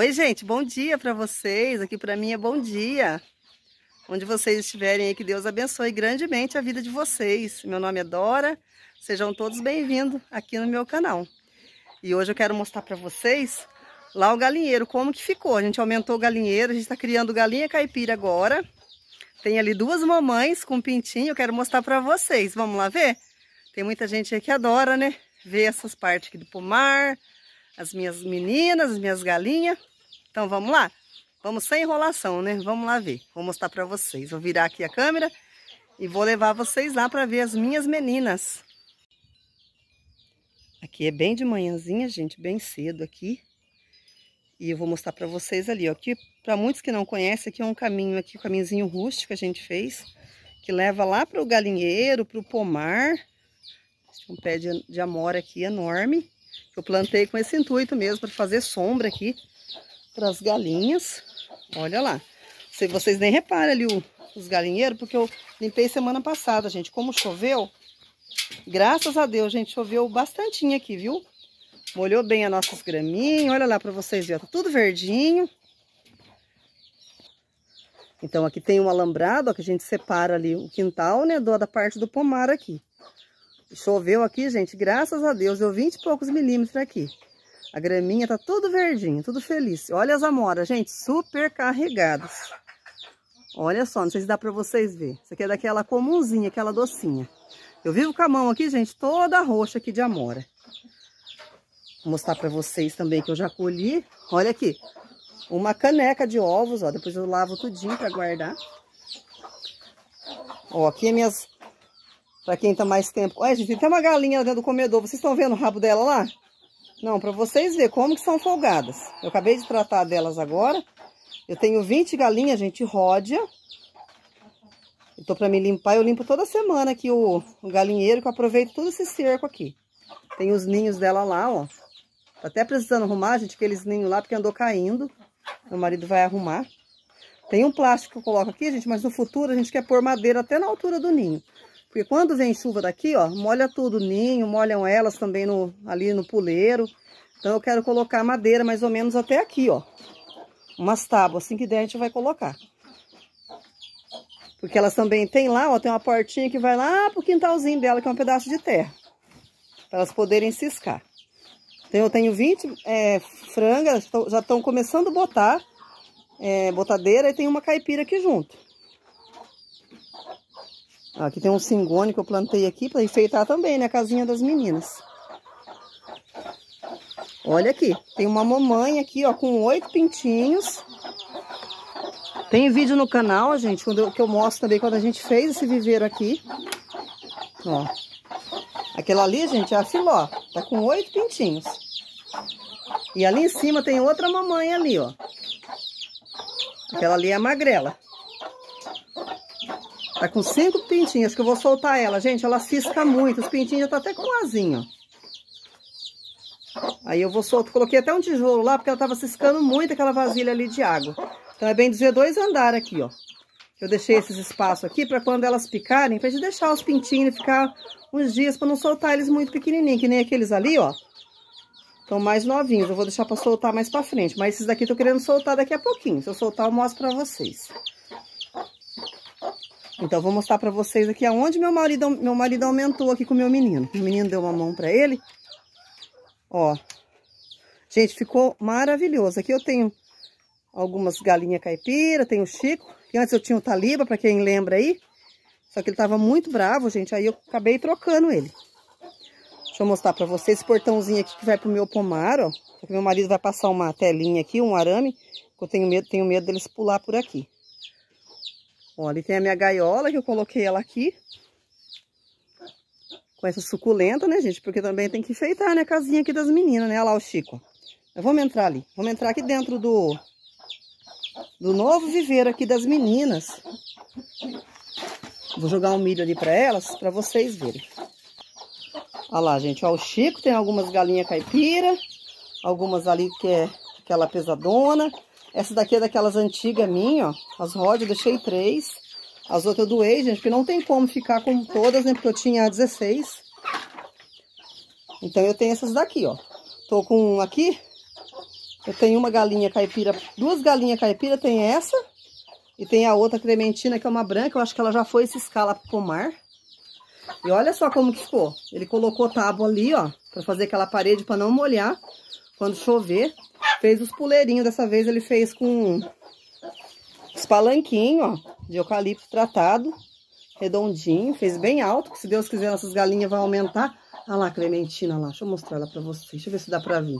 Oi, gente, bom dia para vocês. Aqui para mim é bom dia. Onde vocês estiverem, que Deus abençoe grandemente a vida de vocês. Meu nome é Dora. Sejam todos bem-vindos aqui no meu canal. E hoje eu quero mostrar para vocês lá o galinheiro, como que ficou. A gente aumentou o galinheiro, a gente está criando galinha caipira agora. Tem ali duas mamães com pintinho, eu quero mostrar para vocês. Vamos lá ver? Tem muita gente aí que adora, né? Ver essas partes aqui do pomar, as minhas meninas, as minhas galinhas. Então vamos lá? Vamos sem enrolação, né? Vamos lá ver. Vou mostrar para vocês. Vou virar aqui a câmera e vou levar vocês lá para ver as minhas meninas. Aqui é bem de manhãzinha, gente, bem cedo aqui. E eu vou mostrar para vocês ali, ó. Aqui, para muitos que não conhecem, aqui é um caminho aqui, um caminhozinho rústico que a gente fez, que leva lá para o galinheiro, para o pomar. um pé de, de amora aqui enorme, que eu plantei com esse intuito mesmo, para fazer sombra aqui para as galinhas. Olha lá. Se vocês nem reparam ali o, os galinheiros, porque eu limpei semana passada, gente. Como choveu, graças a Deus, gente, choveu bastante aqui, viu? Molhou bem as nossas graminhas. Olha lá para vocês verem, tá tudo verdinho. Então, aqui tem um alambrado, ó, que a gente separa ali o quintal, né, do, da parte do pomar aqui. Choveu aqui, gente, graças a Deus, deu 20 e poucos milímetros aqui. A graminha tá tudo verdinho, tudo feliz. Olha as amoras, gente, super carregadas. Olha só, não sei se dá para vocês ver. Isso aqui é daquela comumzinha, aquela docinha. Eu vivo com a mão aqui, gente, toda roxa aqui de amora. Vou mostrar para vocês também que eu já colhi. Olha aqui, uma caneca de ovos, ó. Depois eu lavo tudinho para guardar. Ó, aqui é minhas... Para quem tá mais tempo... Olha, gente, tem até uma galinha dentro do comedor. Vocês estão vendo o rabo dela lá? Não, para vocês verem como que são folgadas. Eu acabei de tratar delas agora. Eu tenho 20 galinhas, gente, ródia. Eu tô para me limpar, eu limpo toda semana aqui o, o galinheiro, que eu aproveito todo esse cerco aqui. Tem os ninhos dela lá, ó. Tá até precisando arrumar, gente, aqueles ninhos lá, porque andou caindo. Meu marido vai arrumar. Tem um plástico que eu coloco aqui, gente, mas no futuro a gente quer pôr madeira até na altura do ninho. Porque quando vem chuva daqui, ó, molha tudo o ninho, molham elas também no, ali no puleiro. Então eu quero colocar madeira mais ou menos até aqui, ó. Umas tábuas, assim que der a gente vai colocar. Porque elas também tem lá, ó, tem uma portinha que vai lá pro quintalzinho dela, que é um pedaço de terra. Pra elas poderem ciscar. Então eu tenho 20 é, frangas, já estão começando a botar é, botadeira e tem uma caipira aqui junto. Aqui tem um cingone que eu plantei aqui para enfeitar também, né? A casinha das meninas. Olha aqui, tem uma mamãe aqui, ó, com oito pintinhos. Tem vídeo no canal, gente, eu, que eu mostro também quando a gente fez esse viveiro aqui. Ó. Aquela ali, gente, é a filó. Tá com oito pintinhos. E ali em cima tem outra mamãe ali, ó. Aquela ali é a magrela. Tá com cinco pintinhas que eu vou soltar ela. Gente, ela cisca muito. Os pintinhos já tá até com asinho. Aí eu vou soltar. Coloquei até um tijolo lá, porque ela tava ciscando muito aquela vasilha ali de água. Então é bem dizer dois andares aqui, ó. Eu deixei esses espaços aqui para quando elas picarem, pra gente deixar os pintinhos ficar uns dias para não soltar eles muito pequenininhos, que nem aqueles ali, ó. Estão mais novinhos. Eu vou deixar para soltar mais para frente. Mas esses daqui eu tô querendo soltar daqui a pouquinho. Se eu soltar, eu mostro para vocês. Então, vou mostrar para vocês aqui aonde meu marido, meu marido aumentou aqui com o meu menino. O menino deu uma mão para ele. Ó. Gente, ficou maravilhoso. Aqui eu tenho algumas galinhas caipira, tenho o Chico. E antes eu tinha o Taliba, para quem lembra aí. Só que ele tava muito bravo, gente. Aí eu acabei trocando ele. Deixa eu mostrar para vocês esse portãozinho aqui que vai pro meu pomar, ó. meu marido vai passar uma telinha aqui, um arame. Que eu tenho medo, tenho medo deles pular por aqui. Olha, ali tem a minha gaiola, que eu coloquei ela aqui. Com essa suculenta, né, gente? Porque também tem que enfeitar, né, a casinha aqui das meninas, né? Olha lá o Chico. Eu vou entrar ali. Vamos entrar aqui dentro do... Do novo viveiro aqui das meninas. Vou jogar um milho ali para elas, para vocês verem. Olha lá, gente. Olha o Chico tem algumas galinhas caipira. Algumas ali que é aquela pesadona. Essa daqui é daquelas antigas minha, ó. As rodas eu deixei três. As outras eu doei, gente, porque não tem como ficar com todas, né? Porque eu tinha 16. Então eu tenho essas daqui, ó. Tô com um aqui. Eu tenho uma galinha caipira, duas galinhas caipira, tem essa. E tem a outra crementina, que é uma branca. Eu acho que ela já foi se escala pro pomar. E olha só como que ficou. Ele colocou tábua ali, ó, pra fazer aquela parede pra não molhar quando chover. Fez os puleirinhos, dessa vez ele fez com os palanquinhos, ó, de eucalipto tratado, redondinho, fez bem alto, que se Deus quiser nossas galinhas vão aumentar. Olha lá a Clementina lá, deixa eu mostrar ela pra vocês, deixa eu ver se dá pra ver.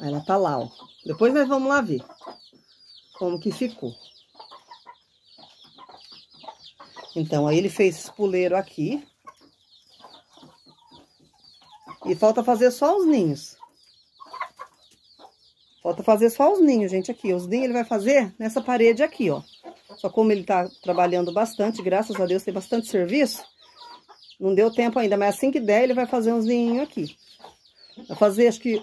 Ela tá lá, ó. Depois nós vamos lá ver como que ficou. Então, aí ele fez esse puleiro aqui. E falta fazer só os ninhos. Falta fazer só os ninhos, gente, aqui. Os ninhos ele vai fazer nessa parede aqui, ó. Só como ele tá trabalhando bastante, graças a Deus tem bastante serviço, não deu tempo ainda, mas assim que der ele vai fazer uns ninhos aqui. Vai fazer, acho que,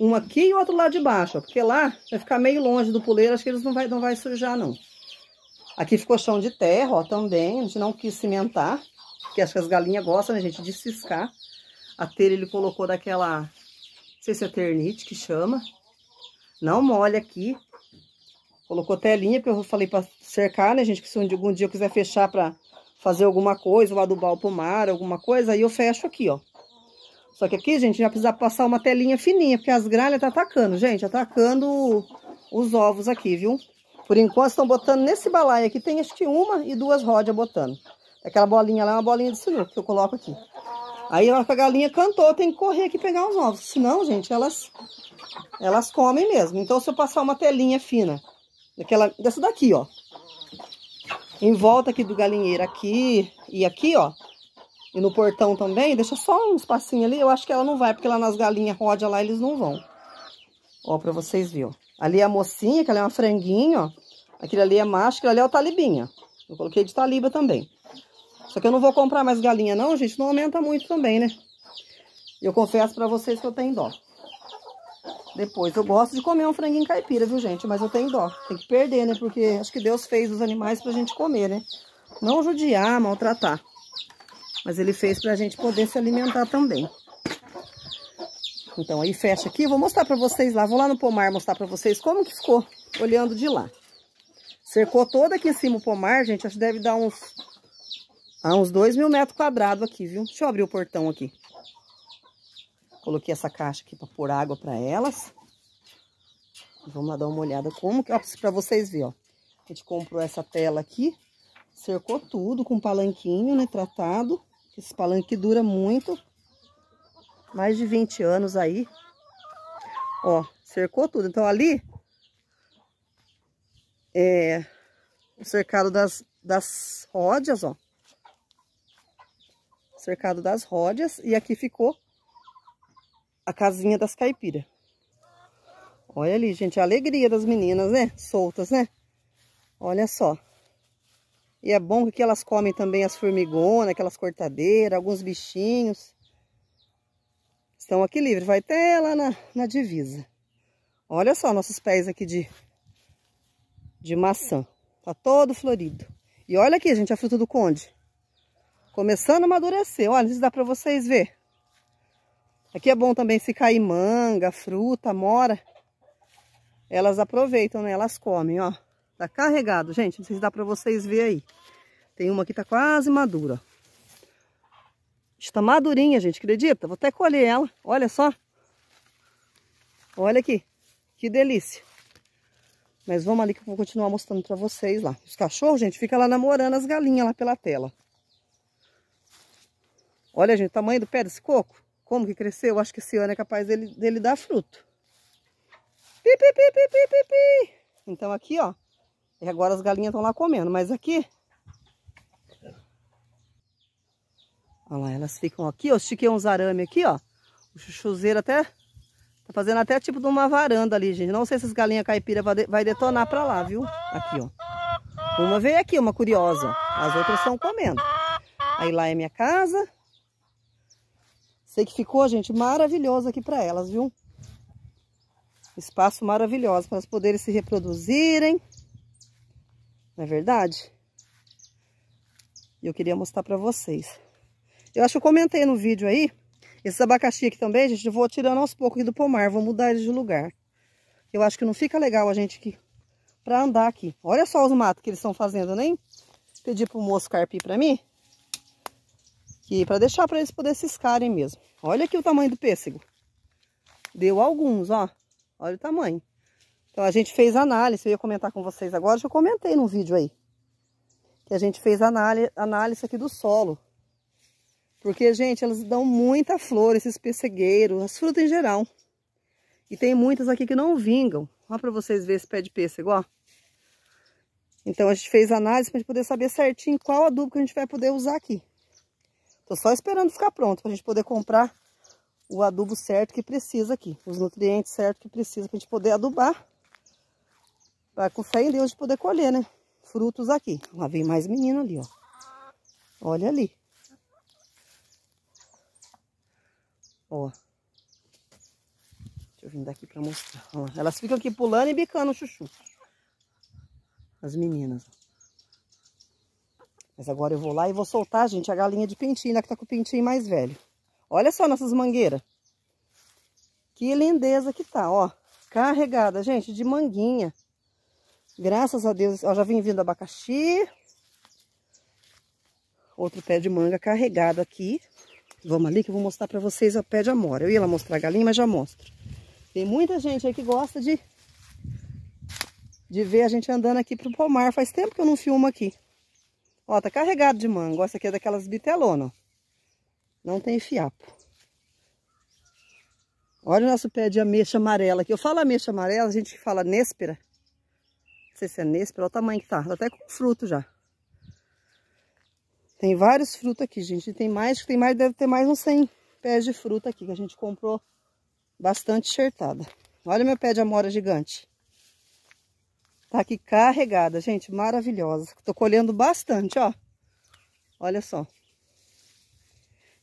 um aqui e outro lá de baixo, ó, porque lá vai ficar meio longe do puleiro, acho que eles não vai, não vai sujar, não. Aqui ficou chão de terra, ó, também, a gente não quis cimentar, porque acho que as galinhas gostam, né, gente, de ciscar. A telha ele colocou daquela, não sei se é ternite que chama, não molha aqui. Colocou telinha, porque eu falei para cercar, né, gente? Que se algum dia eu quiser fechar para fazer alguma coisa, ou adubar o pomar, alguma coisa, aí eu fecho aqui, ó. Só que aqui, gente, já precisa passar uma telinha fininha, porque as gralhas tá atacando, gente, atacando os ovos aqui, viu? Por enquanto estão botando nesse balaio aqui, tem acho que uma e duas rodas botando. Aquela bolinha lá é uma bolinha de sinuca que eu coloco aqui. Aí a hora a galinha cantou, tem que correr aqui pegar os ovos. Senão, gente, elas, elas comem mesmo. Então, se eu passar uma telinha fina, daquela, dessa daqui, ó. Em volta aqui do galinheiro, aqui e aqui, ó. E no portão também, deixa só um espacinho ali. Eu acho que ela não vai, porque lá nas galinhas roda lá, eles não vão. Ó, pra vocês verem, ó. Ali é a mocinha, que ela é uma franguinha, ó. Aquilo ali é macho, aquilo ali é o talibinha. Eu coloquei de taliba também. Só que eu não vou comprar mais galinha não, gente. Não aumenta muito também, né? Eu confesso pra vocês que eu tenho dó. Depois, eu gosto de comer um franguinho caipira, viu, gente? Mas eu tenho dó. Tem que perder, né? Porque acho que Deus fez os animais pra gente comer, né? Não judiar, maltratar. Mas ele fez pra gente poder se alimentar também. Então, aí fecha aqui. Vou mostrar pra vocês lá. Vou lá no pomar mostrar pra vocês como que ficou olhando de lá. Cercou toda aqui em cima o pomar, gente. Acho que deve dar uns Há uns dois mil metros quadrados aqui, viu? Deixa eu abrir o portão aqui. Coloquei essa caixa aqui para pôr água para elas. Vamos lá dar uma olhada como que... Ó, pra vocês verem, ó. A gente comprou essa tela aqui. Cercou tudo com palanquinho, né? Tratado. Esse palanque dura muito. Mais de 20 anos aí. Ó, cercou tudo. Então, ali... É... O cercado das, das ródias, ó cercado das rodas. E aqui ficou a casinha das caipiras. Olha ali, gente, a alegria das meninas, né? Soltas, né? Olha só. E é bom que elas comem também as formigonas, aquelas cortadeiras, alguns bichinhos. Estão aqui livres, vai até lá na, na divisa. Olha só nossos pés aqui de, de maçã. Tá todo florido. E olha aqui, gente, a fruta do conde. Começando a amadurecer. Olha, isso dá para vocês ver. Aqui é bom também se cair manga, fruta, mora. Elas aproveitam, né? Elas comem, ó. Tá carregado, gente. Não sei se dá para vocês ver aí. Tem uma que tá quase madura. Está madurinha, gente. Acredita? Vou até colher ela. Olha só. Olha aqui. Que delícia. Mas vamos ali que eu vou continuar mostrando para vocês lá. Os cachorros, gente, fica lá namorando as galinhas lá pela tela. Olha, gente, o tamanho do pé desse coco. Como que cresceu? Acho que esse ano é capaz dele, dele dar fruto. Pi, pi, pi, pi, pi, pi, pi. Então aqui, ó. E agora as galinhas estão lá comendo. Mas aqui... Olha lá, elas ficam aqui, ó. Eu estiquei é uns arame aqui, ó. O chuchuzeiro até... Tá fazendo até tipo de uma varanda ali, gente. Não sei se as galinhas caipira vai detonar pra lá, viu? Aqui, ó. Uma veio aqui, uma curiosa. As outras estão comendo. Aí lá é minha casa. Sei que ficou, gente, maravilhoso aqui para elas, viu? Espaço maravilhoso para elas poderem se reproduzirem. Não é verdade? E eu queria mostrar para vocês. Eu acho que eu comentei no vídeo aí. Esse abacaxi aqui também, gente, eu vou tirando aos poucos do pomar. Vou mudar ele de lugar. Eu acho que não fica legal a gente aqui para andar aqui. Olha só os matos que eles estão fazendo, nem pedi para o moço carpir para mim que para deixar para eles poder ciscarem mesmo. Olha aqui o tamanho do pêssego. Deu alguns, ó. Olha o tamanho. Então a gente fez análise, eu ia comentar com vocês agora, já comentei no vídeo aí. Que a gente fez análise, análise aqui do solo. Porque, gente, elas dão muita flor, esses pessegueiros, as frutas em geral. E tem muitas aqui que não vingam. Olha para vocês verem esse pé de pêssego, ó. Então a gente fez análise para poder saber certinho qual adubo que a gente vai poder usar aqui. Tô só esperando ficar pronto para a gente poder comprar o adubo certo que precisa aqui. Os nutrientes certos que precisa para a gente poder adubar. Pra com fé em Deus de poder colher, né? Frutos aqui. Lá vem mais menino ali, ó. Olha ali. Ó. Deixa eu vir daqui para mostrar. Ó, elas ficam aqui pulando e bicando o chuchu. As meninas, ó. Mas agora eu vou lá e vou soltar, gente, a galinha de pentina, né, que tá com o pintinho mais velho. Olha só nossas mangueiras. Que lindeza que tá, ó. Carregada, gente, de manguinha. Graças a Deus. Ó, já vim vindo abacaxi. Outro pé de manga carregado aqui. Vamos ali que eu vou mostrar pra vocês o pé de amora. Eu ia lá mostrar a galinha, mas já mostro. Tem muita gente aí que gosta de, de ver a gente andando aqui pro pomar. Faz tempo que eu não filmo aqui. Ó, tá carregado de mango. Essa aqui é daquelas bitelonas, Não tem fiapo. Olha o nosso pé de ameixa amarela aqui. Eu falo ameixa amarela, a gente fala néspera. Não sei se é néspera, olha o tamanho que tá. Tá até com fruto já. Tem vários frutos aqui, gente. Tem mais, tem mais, deve ter mais uns 100 pés de fruta aqui, que a gente comprou bastante enxertada. Olha meu pé de amora gigante. Tá aqui carregada, gente, maravilhosa. Tô colhendo bastante, ó. Olha só.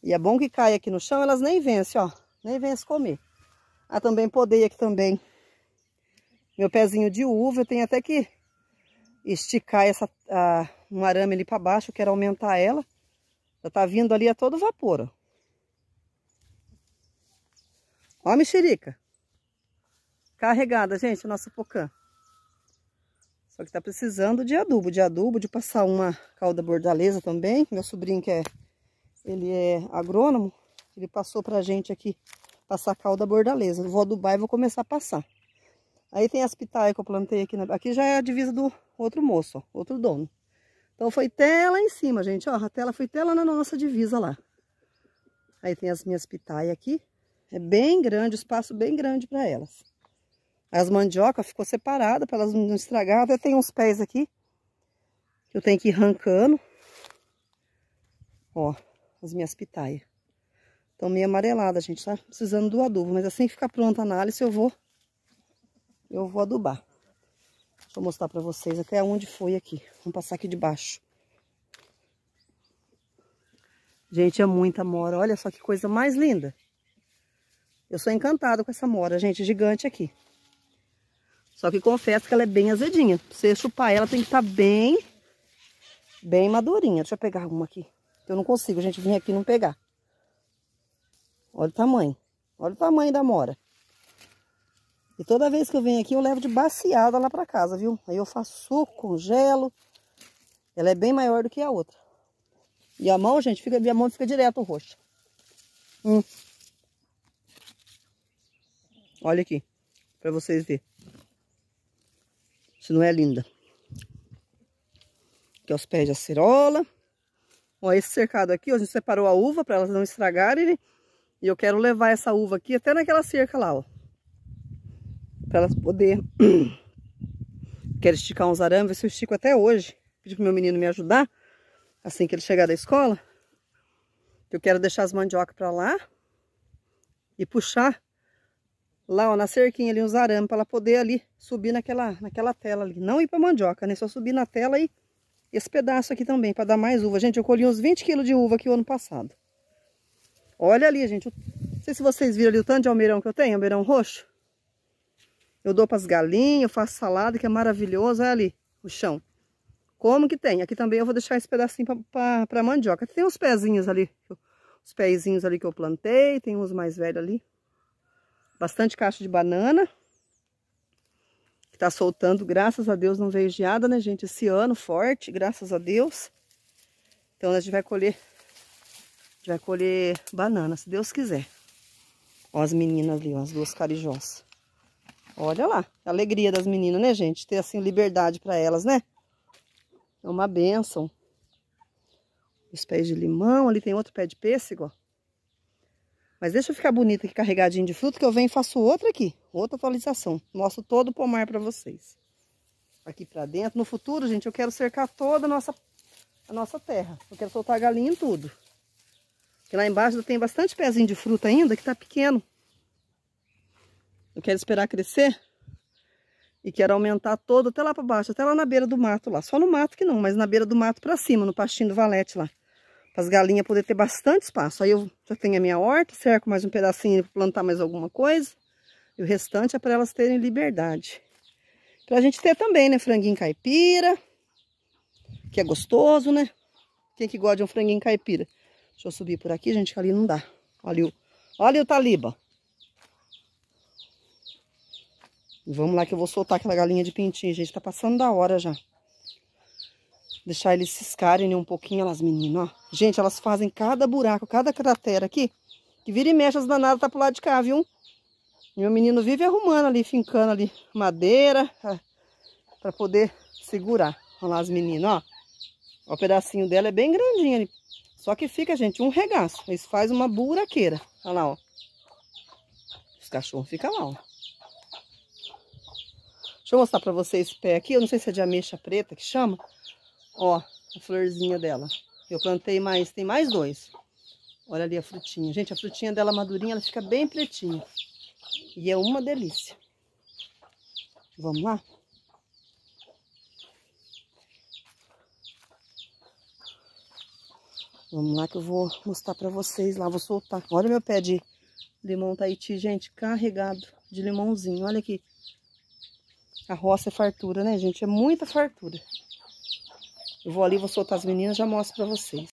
E é bom que cai aqui no chão, elas nem vencem, assim, ó. Nem vencem comer. Ah, também podei aqui também. Meu pezinho de uva, eu tenho até que esticar essa, a, um arame ali para baixo, eu quero aumentar ela. Ela tá vindo ali a todo vapor, ó. Ó a mexerica. Carregada, gente, a nossa pocã. Só que tá precisando de adubo, de adubo, de passar uma calda bordaleza também. Meu sobrinho que é, ele é agrônomo, ele passou pra gente aqui passar calda bordaleza. Eu vou adubar e vou começar a passar. Aí tem as pitaias que eu plantei aqui. Na... Aqui já é a divisa do outro moço, ó, outro dono. Então foi tela em cima, gente. Ó, a tela foi tela na nossa divisa lá. Aí tem as minhas pitaias aqui. É bem grande, espaço bem grande para elas. As mandioca ficou separada para elas não estragarem. Até tem uns pés aqui que eu tenho que ir arrancando. Ó, as minhas pitaias. Estão meio amareladas, gente. Tá precisando do adubo. Mas assim que ficar pronta a análise, eu vou, eu vou adubar. Deixa eu mostrar para vocês até onde foi aqui. Vamos passar aqui de baixo. Gente, é muita mora. Olha só que coisa mais linda. Eu sou encantada com essa mora, gente, gigante aqui. Só que confesso que ela é bem azedinha. Pra você chupar ela, tem que estar tá bem, bem madurinha. Deixa eu pegar uma aqui. Eu não consigo, gente, vir aqui e não pegar. Olha o tamanho. Olha o tamanho da mora. E toda vez que eu venho aqui, eu levo de baciada lá pra casa, viu? Aí eu faço suco, congelo. Ela é bem maior do que a outra. E a mão, gente, fica, minha mão fica direto roxa. Hum. Olha aqui, pra vocês verem. Se não é linda. Aqui os pés de acerola. Ó, esse cercado aqui, ó, a gente separou a uva para elas não estragarem. Né? E eu quero levar essa uva aqui até naquela cerca lá, ó. Para elas poder... quero esticar uns arames, ver se eu estico até hoje. Pedi pro meu menino me ajudar, assim que ele chegar da escola. Eu quero deixar as mandioca para lá e puxar lá ó, na cerquinha ali, uns arames, para ela poder ali subir naquela, naquela tela ali. Não ir para mandioca, né? Só subir na tela e esse pedaço aqui também, para dar mais uva. Gente, eu colhi uns 20 quilos de uva aqui o ano passado. Olha ali, gente. Não sei se vocês viram ali o tanto de almeirão que eu tenho, almeirão roxo. Eu dou para as galinhas, eu faço salada, que é maravilhoso. Olha ali, o chão. Como que tem? Aqui também eu vou deixar esse pedacinho para mandioca. Tem uns pezinhos ali, os pezinhos ali que eu plantei, tem uns mais velhos ali. Bastante caixa de banana. Que tá soltando, graças a Deus, não veio geada, né, gente? Esse ano forte, graças a Deus. Então, a gente vai colher... A gente vai colher banana, se Deus quiser. Ó as meninas ali, ó, as duas carijós. Olha lá, a alegria das meninas, né, gente? Ter, assim, liberdade para elas, né? É uma benção. Os pés de limão, ali tem outro pé de pêssego, ó. Mas deixa eu ficar bonita aqui, carregadinho de fruto, que eu venho e faço outra aqui. Outra atualização. Mostro todo o pomar para vocês. Aqui para dentro. No futuro, gente, eu quero cercar toda a nossa, a nossa terra. Eu quero soltar a galinha em tudo. Porque lá embaixo tem bastante pezinho de fruta ainda, que tá pequeno. Eu quero esperar crescer. E quero aumentar todo até lá para baixo, até lá na beira do mato lá. Só no mato que não, mas na beira do mato para cima, no pastinho do valete lá. Para as galinhas poder ter bastante espaço. Aí eu já tenho a minha horta, cerco mais um pedacinho para plantar mais alguma coisa. E o restante é para elas terem liberdade. Para a gente ter também, né? Franguinho caipira, que é gostoso, né? Quem que gosta de um franguinho caipira? Deixa eu subir por aqui, gente, que ali não dá. Olha o, olha o taliba. Vamos lá que eu vou soltar aquela galinha de pintinho, gente. Tá passando da hora já. Deixar eles ciscarem né, um pouquinho, elas meninas, ó. Gente, elas fazem cada buraco, cada cratera aqui. Que vira e mexe, as danadas tá pro lado de cá, viu? Meu menino vive arrumando ali, fincando ali madeira ah, para poder segurar. Olha lá as meninas, ó. O pedacinho dela é bem grandinho ali. Só que fica, gente, um regaço. Eles fazem uma buraqueira. Olha lá, ó. Os cachorros ficam lá, ó. Deixa eu mostrar para vocês esse pé aqui. Eu não sei se é de ameixa preta que chama. Ó, a florzinha dela. Eu plantei mais, tem mais dois. Olha ali a frutinha. Gente, a frutinha dela madurinha, ela fica bem pretinha. E é uma delícia. Vamos lá? Vamos lá que eu vou mostrar para vocês lá, vou soltar. Olha meu pé de limão Tahiti, gente, carregado de limãozinho. Olha aqui. A roça é fartura, né, gente? É muita fartura. Eu vou ali, vou soltar as meninas, já mostro para vocês.